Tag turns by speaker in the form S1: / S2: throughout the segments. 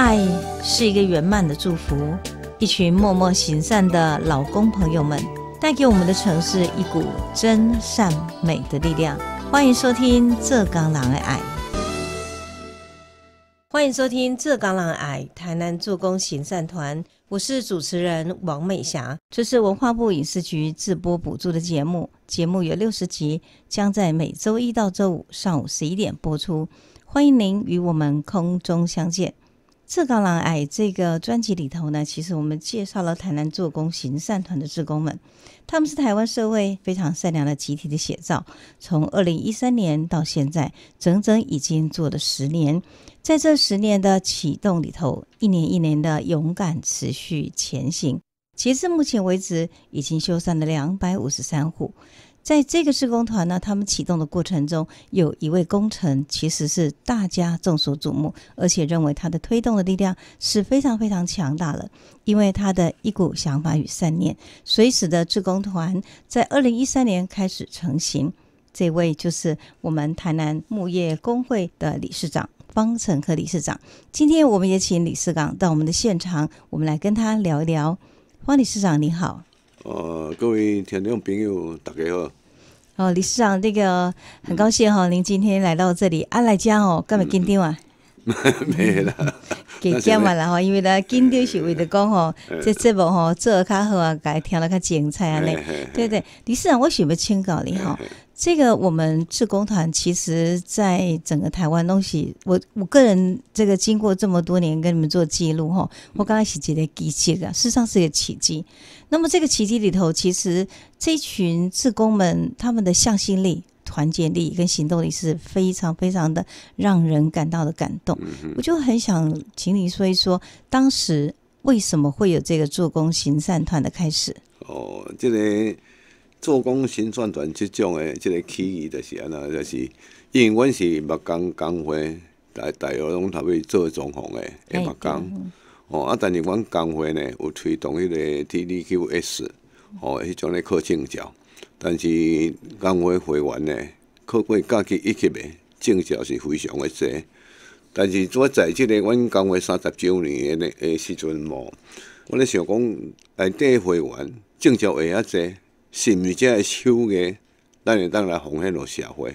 S1: 爱是一个圆满的祝福。一群默默行善的老公朋友们，带给我们的城市一股真善美的力量。欢迎收听《浙江劳爱》，欢迎收听《浙江劳爱》台南做工行善团。我是主持人王美霞。这是文化部影视局自播补助的节目，节目有六十集，将在每周一到周五上午十一点播出。欢迎您与我们空中相见。浙岗狼癌这个专辑里头呢，其实我们介绍了台南做工行善团的志工们，他们是台湾社会非常善良的集体的写照。从二零一三年到现在，整整已经做了十年，在这十年的启动里头，一年一年的勇敢持续前行。截至目前为止，已经修缮了两百五十三户。在这个致工团呢，他们启动的过程中，有一位工程其实是大家众所瞩目，而且认为他的推动的力量是非常非常强大的，因为他的一股想法与善念，所以使得志工团在二零一三年开始成型。这位就是我们台南木业工会的理事长方成科理事长。今天我们也请李市长到我们的现场，我们来跟他聊一聊。方理事长你好。
S2: 哦，各位听众朋友，大家好！
S1: 哦，理事长，这个很高兴哈，您今天来到这里，阿来家哦，干嘛紧张啊，
S2: 没啦，
S1: 紧 张嘛了哈，因为呢，紧张是为了讲吼，这节目吼做啊较好啊，家听了较精彩啊，呢，对对，理事长，我想要请教你哈。这个我们志工团，其实，在整个台湾东西，我我个人这个经过这么多年跟你们做记录，哈，我刚开始觉得奇迹啊，事实上是一个奇迹。那么这个奇迹里头，其实这群志工们他们的向心力、团结力跟行动力是非常非常的让人感到的感动。我就很想请你说一说，当时为什么会有这个做工行善团的开始？
S2: 哦，这个。做工新转转即种诶，即个起义就是安那，就是因为阮是木工工会，大大约拢头尾做装潢诶，诶木工。哦啊，但是阮工会呢有推动迄个 T D Q S，哦，迄种咧靠证照。但是工会会员呢，考过高级一级诶证照是非常诶侪。但是我在即个阮工会三十周年诶诶时阵，无，我咧想讲内底会员证照会较侪。是毋是真会收嘅？当然当来奉献落社会。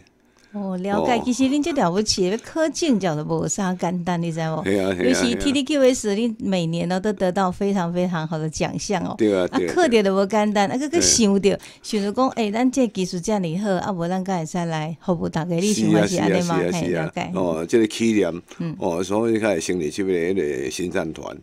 S1: 哦，了解。其实你真了不起，科技正得无啥简单，你知无？系啊啊。尤其 T D Q S，你每年呢都得到非常非常好的奖项
S2: 哦。对啊啊。啊，科
S1: 技得无简单？啊，佮佮想着想着讲，诶，咱这技术遮厉好，啊，无咱佮会再来服务大家。是啊是啊是啊是啊。哦，
S2: 这个起点。嗯。哦，所以才会成立个迄个新战团。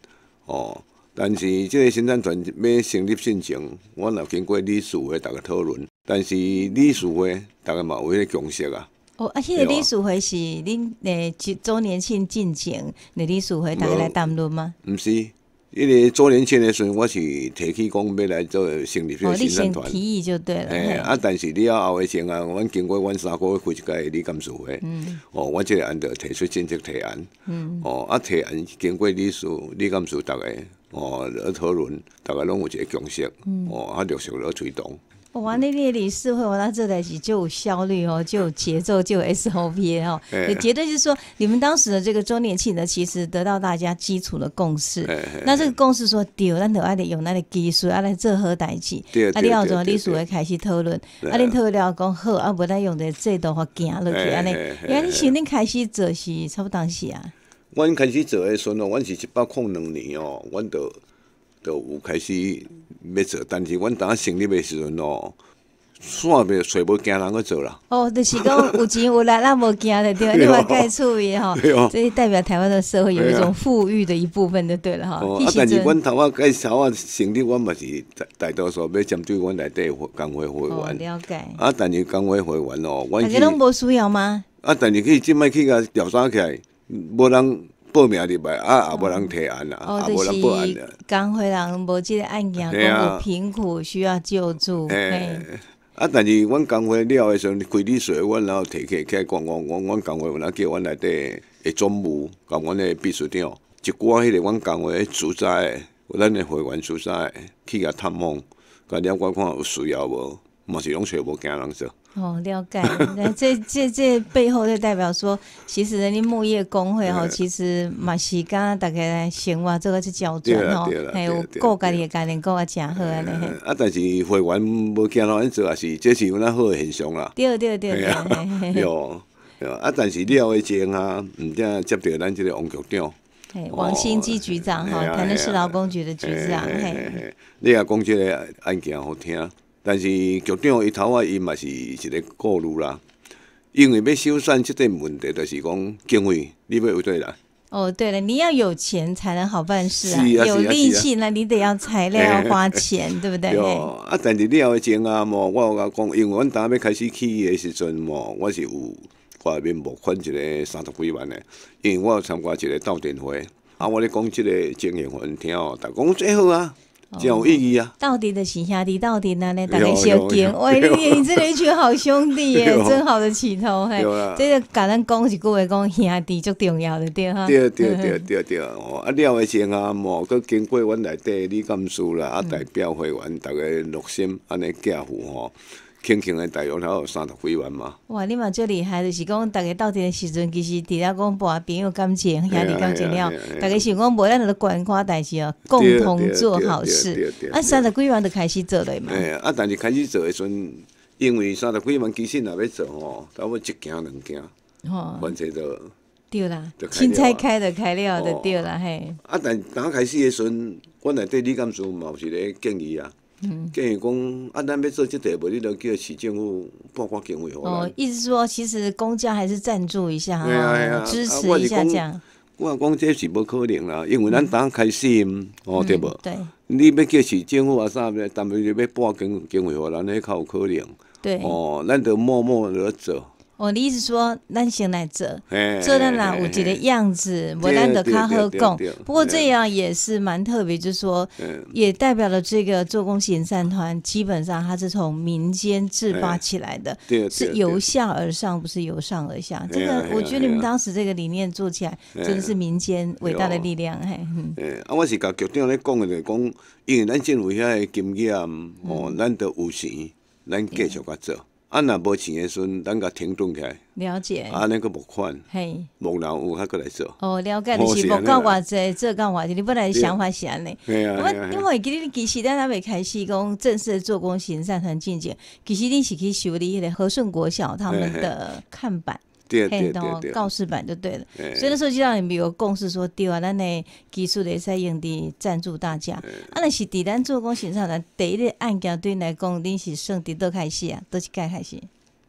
S2: 哦。但是，即个生产团要成立申请，我也经过理事会大家讨论。但是理事会大家嘛有迄个共识啊。
S1: 哦，啊，迄个理事会是恁诶周年庆进程，恁理事会大家来谈论吗？
S2: 毋是，因为周年庆的时候，我是提起讲要来做成立这个生产团。哦，提议就对了。诶，啊，但是你要后尾成啊，我经过阮三个夫一家李干事会，嗯。哦，我即个按照提出政策提案。嗯。哦，啊提案经过理事理干事大家。哦，来讨论，大家拢有一个共识，哦，啊，陆续来推动。
S1: 我玩那列理事会，我那这代志就有效率哦，就有节奏，就有 SOP 哦，也绝对就是说，你们当时的这个周年庆呢，其实得到大家基础的共识。那这个共识说，咱二，爱得用那的技术，啊，来做好代志。啊，你要从历史会开始讨论，啊，你讨论了讲好，啊，无咱用在制度或行落去，啊，你，啊，你先，你开始做是差不多是啊。
S2: 阮开始做诶时阵，哦，阮是一百空两年哦，阮就就有开始要做，但是阮当成立诶时阵哦，煞未找无惊人去做啦。
S1: 哦，就是讲有钱有力，咱无惊的对，你 话该注意吼，哦。这代表台湾的社会有一种富裕的一部分，就对了哈。哦。啊，但是阮
S2: 头啊该啥啊成立，阮嘛是大大多数要针对阮内地工会会员。哦，了解。啊，但是工会会员哦，但是拢无
S1: 需要吗？
S2: 啊，但是去即摆去甲调查起来。无人报名入来啊，啊无人提案啦，啊无人报案的。哦，
S1: 就工会人无即个案件，讲有贫苦需要救助。哎，
S2: 啊，但是阮工会了的时候，开滴水，阮然后提起起讲讲阮阮工会有人叫阮内底的总务，讲阮内秘书长，一寡迄个阮工会住宅，咱的会员住宅去甲探望，甲了解看有需要无，嘛是拢全部惊人做。
S1: 哦，了解，那这这这背后就代表说，其实人家木业工会哈，其实嘛是刚刚大概行哇，这个是交战哦，还有各界的家人过啊，真好啊嘞。
S2: 啊，但是会员无见了，主要是这是有那好的现象啦。
S1: 对对对对。
S2: 有，啊，但是了会精啊，唔得接到咱这个王局长。王新
S1: 基局长哈，肯定是劳工局的局长。哎
S2: 你也讲这个案件好听。但是局长伊头啊，伊嘛是一个过路啦，因为要修缮即个问题，就是讲经费，你要有对啦。
S1: 哦，对了，你要有钱才能好办事啊，有力气，那你得要材料，要花钱，对不对？啊，
S2: 但是你要钱啊，莫我有甲讲，因为阮当要开始起的时阵，莫我是有外面募款一个三十几万的，因为我有参加一个斗阵会，啊，我咧讲即个经营我听哦，大讲最好啊。真有意义啊！
S1: 到底的兄弟到底哪尼大家相见，喂，你你真的一群好兄弟耶，真好的起头嘿。这个敢人讲一句话讲兄弟足重要的对哈？对对对
S2: 对对，哦，啊了的成啊，无佮经过阮内底你感事啦，啊代表会员大家热心安尼寄付吼。轻轻的，大约了三十几万嘛。
S1: 哇，你嘛最厉害，就是讲大家斗阵的时阵，其实除了讲博朋友感情、兄弟感情了，大家是讲无咱在了官花，代志要共同做好事。啊，三十几万就开始做了嘛。哎
S2: 啊，但是开始做时阵，因为三十几万其实内要做吼，差不多一件两件，哦，完事
S1: 就啦，了。青菜开的开了就对啦嘿。
S2: 啊，但刚开始的时阵，我内底李干事嘛有一个建议啊。建议讲，啊，咱要做这题目，你都叫市政府拨款经费好。哦，
S1: 意思说，其实公家还是赞助一下啊，支持一下这样。
S2: 我讲这是无可能啦，因为咱刚开心，哦，对无？对。你要叫市政府啊啥物，但是如要拨经经费，我咱迄有可能。
S1: 对。哦，
S2: 咱得默默的做。
S1: 我的意思说，咱先来做，
S2: 做咱那五级的
S1: 样子，咱的卡好讲。不过这样也是蛮特别，就说也代表了这个做工行善团，基本上它是从民间自发起来的，是由下而上，不是由上而下。这个我觉得你们当时这个理念做起来，真的是民间伟大的力量。嘿，
S2: 啊，我是甲局长咧讲的，讲因为咱政府遐的经验，哦，咱都有钱，咱继续甲做。啊，若无钱的时阵，咱甲停顿起来。
S1: 了解。啊，
S2: 那个木款。嘿。木料有法过来做。
S1: 哦，了解，你是木够偌济，做够偌济，你本来想法是安尼。对啊。我因为今实你其实咱还未开始讲正式做工行生产进程，其实你是去修理迄个和顺国小他们的看板。看到告示板就对了，所以让你上有公司说对啊，咱的技术的在用的赞助大家，啊那是伫咱做工司上第一个案件对来讲，恁是算伫多开始啊？多是该开始？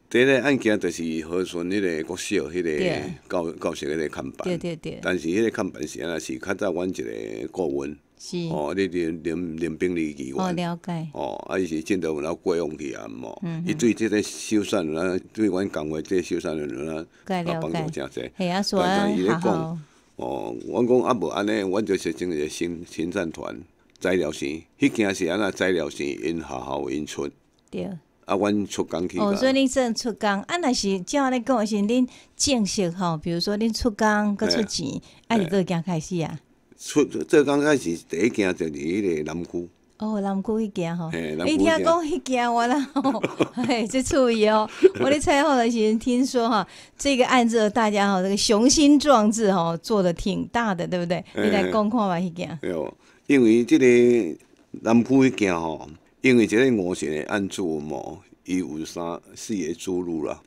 S2: 第一个案件就是合顺迄个国小迄个教教示迄个看板，但是迄个看板是啊是较早阮一个顾问。是哦，你得领领兵离去外
S1: 哦，了解
S2: 哦，啊，伊是真在有了改用去啊，毋哦，伊对即个修缮啦，对阮讲话即个修缮人啊
S1: 帮助诚
S2: 济。系啊，所以咧讲哦，阮讲啊无安尼，阮就是整一个新新战团，材料钱，迄件是安那材料钱因学校因出。对。啊，阮出工去。哦，所以
S1: 恁正出工啊，若是照你讲是恁正式吼，比如说恁出工搁出钱，啊，会惊开始啊。
S2: 出做刚开始第一件就是迄个南区
S1: 哦，南区迄件吼，
S2: 伊听讲迄
S1: 件我啦，即注意哦。我的蔡的时候听说哈，这个案子大家吼，这个雄心壮志吼，做的挺大的，对不对？你来讲看吧，迄件。
S2: 哦，因为这个南区迄件吼，因为这个五我的案子某伊有三四个注入啦，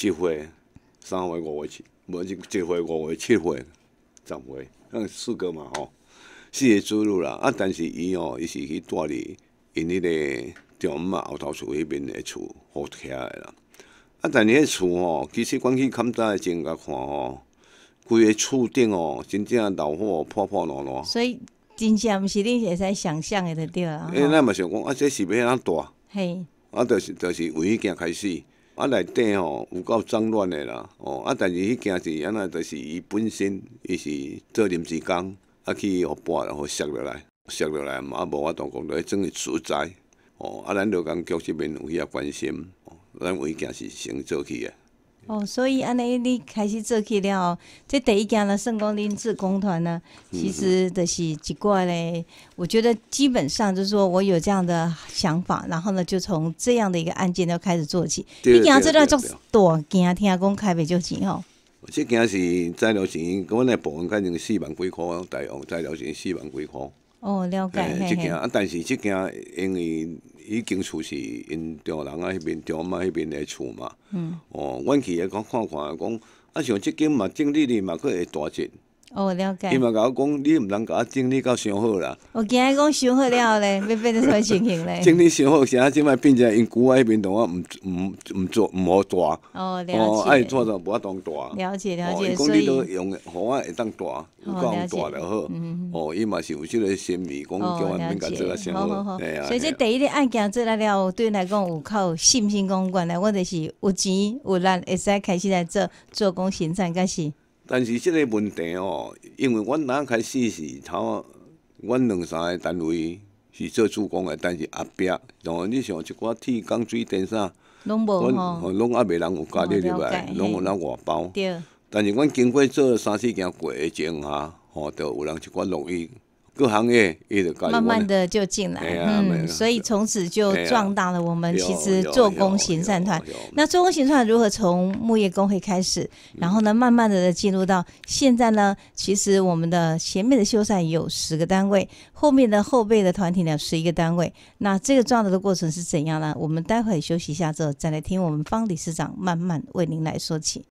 S2: 一岁三岁五岁，无一一岁五岁七岁。十位，四个嘛吼，四个子女啦。啊，但是伊哦，伊是去住伫因迄个中母嘛后头厝迄边的厝，好徛的啦。啊，但迄厝吼，其实关去勘查的前甲看吼，规个厝顶哦，真正老化破破烂烂。所
S1: 以，真正毋是恁会使想象的就对了。哎，
S2: 咱嘛想讲，啊，这是要怎大。嘿。啊，就是就是为迄件开始。啊，内底吼有够脏乱的啦，哦，啊，但是迄件事，安尼著是伊本身，伊是做临时工，啊，去互搬了，互摔落来，摔落来嘛，啊，无法度讲在一种诶住宅，哦，啊，咱劳动局即边有遐关心，咱为件事先做起诶。
S1: 哦，所以安尼你开始做起了，这第一件呢，圣光林志工团呢，其实的是一怪嘞。我觉得基本上就是说我有这样的想法，然后呢，就从这样的一个案件就开始做起。你几啊？这单就多件，听阿公开费就几吼？
S2: 这件是材料钱，我来部完改成四万几块，大约材料钱四万几块。
S1: 哦，了解，即件啊，
S2: 但是即件因为已经厝是因潮人啊迄边中马迄边的厝嘛。嗯。哦，阮去也讲看看，讲啊，像即间嘛，整理哩嘛，佫会大只。
S1: 哦，了解。伊嘛
S2: 甲我讲，你毋通甲我整，理到伤好啦。
S1: 我见伊讲伤好了后咧，要变成什么情形咧？整
S2: 理伤好，下即摆变成用旧迄边同我毋毋毋做毋好带。哦，了解。哦，爱做就无法当带。了解了解。伊讲你都用，我会当带。哦了解。有够唔带就好。哦了解。哦了解。所以
S1: 第一件案件做来了，对来讲有靠信心公关的，我就是有钱有人，会使开始来做做工生产，噶是。
S2: 但是即个问题哦，因为阮若开始是头，阮两三个单位是做主工的，但是后壁像像一寡铁工水电啥，
S1: 拢无吼，
S2: 拢还未人有加入入来，拢有咱外包。对。但是阮经过做三四件改正下，吼，就有人一寡乐意。各行业，慢慢
S1: 的就进来，嗯，所以从此就壮大了我们。其实做工行善团，那做工行善团如何从木业工会开始，然后呢，慢慢的进入到现在呢？其实我们的前面的修缮有十个单位，后面的后备的团体呢十一个单位。那这个壮大的过程是怎样呢？我们待会休息一下之后，再来听我们方理事长慢慢为您来说起。